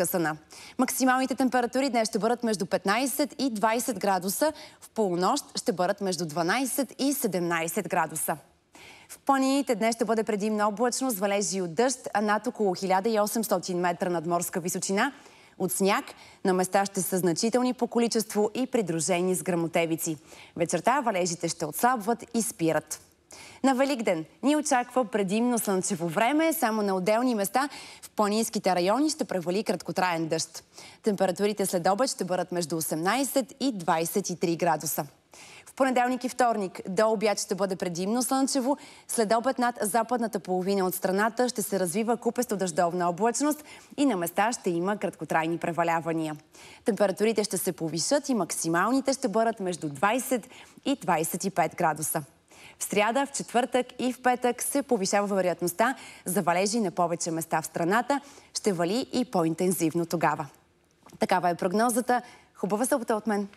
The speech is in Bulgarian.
разкъсана. Максималните температури днес ще бъдат между 15 и 20 градуса. В полунощ ще бъдат между 12 и 17 градуса. В планините днес ще бъде предимно облачно с валежи от дъжд, а над около 1800 метра над морска височина – от сняг на места ще са значителни по количество и придружени с грамотевици. Вечерта валежите ще отслабват и спират. На Великден ни очаква предимно слънчево време, само на отделни места в планинските райони ще превали краткотраен дъжд. Температурите след обед ще бъдат между 18 и 23 градуса. В понеделник и вторник до обяд ще бъде предимно слънчево. След обед над западната половина от страната ще се развива купесто дъждовна облачност и на места ще има краткотрайни превалявания. Температурите ще се повишат и максималните ще бъдат между 20 и 25 градуса. В сряда, в четвъртък и в петък се повишава вероятността за валежи на повече места в страната. Ще вали и по-интензивно тогава. Такава е прогнозата. Хубава събота от мен!